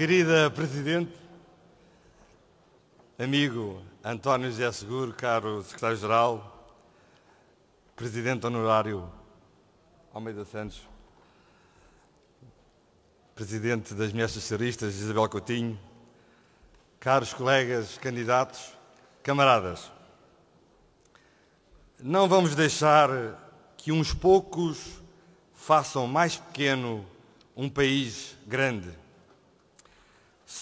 Querida Presidente, amigo António José Seguro, caro Secretário-Geral, Presidente Honorário Almeida Santos, Presidente das Mestres Socialistas, Isabel Coutinho, caros colegas candidatos, camaradas, não vamos deixar que uns poucos façam mais pequeno um país grande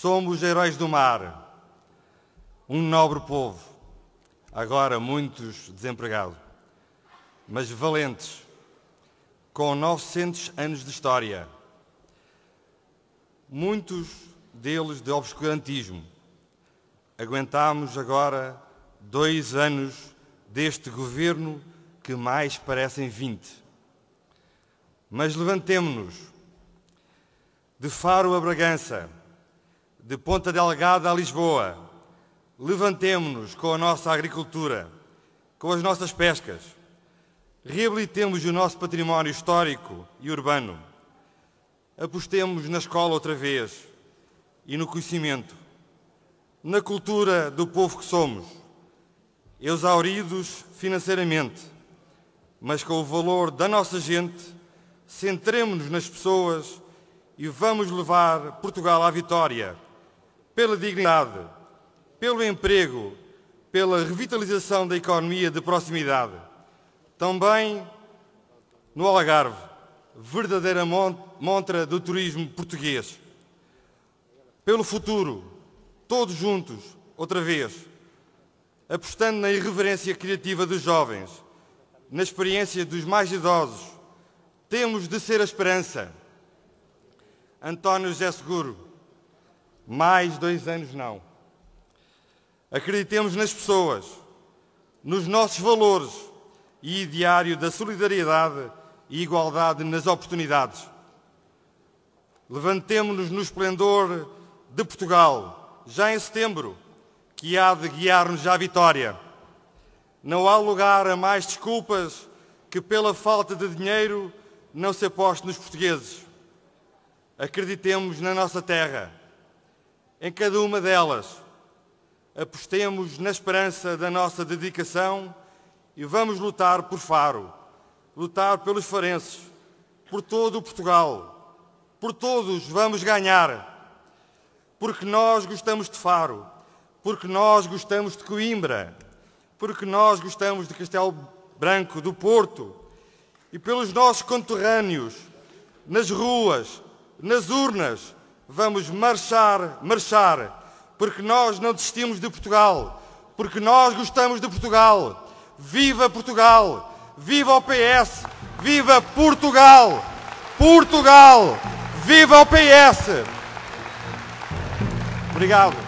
Somos heróis do mar, um nobre povo, agora muitos desempregados, mas valentes, com 900 anos de história, muitos deles de obscurantismo. Aguentámos agora dois anos deste governo que mais parecem 20. Mas levantemo-nos de Faro a Bragança, de Ponta Delgada a Lisboa, levantemo-nos com a nossa agricultura, com as nossas pescas, reabilitemos o nosso património histórico e urbano, apostemos na escola outra vez e no conhecimento, na cultura do povo que somos, exauridos financeiramente, mas com o valor da nossa gente, centremos-nos nas pessoas e vamos levar Portugal à vitória pela dignidade, pelo emprego, pela revitalização da economia de proximidade. Também no Algarve, verdadeira montra do turismo português. Pelo futuro, todos juntos, outra vez, apostando na irreverência criativa dos jovens, na experiência dos mais idosos, temos de ser a esperança. António José Seguro mais dois anos não. Acreditemos nas pessoas, nos nossos valores e diário da solidariedade e igualdade nas oportunidades. Levantemo-nos no esplendor de Portugal, já em setembro, que há de guiar-nos à vitória. Não há lugar a mais desculpas que pela falta de dinheiro não se aposte nos portugueses. Acreditemos na nossa terra em cada uma delas. Apostemos na esperança da nossa dedicação e vamos lutar por Faro, lutar pelos farenses, por todo o Portugal. Por todos vamos ganhar. Porque nós gostamos de Faro, porque nós gostamos de Coimbra, porque nós gostamos de Castelo Branco, do Porto, e pelos nossos conterrâneos, nas ruas, nas urnas, Vamos marchar, marchar, porque nós não desistimos de Portugal, porque nós gostamos de Portugal. Viva Portugal! Viva o PS! Viva Portugal! Portugal! Viva o PS! Obrigado.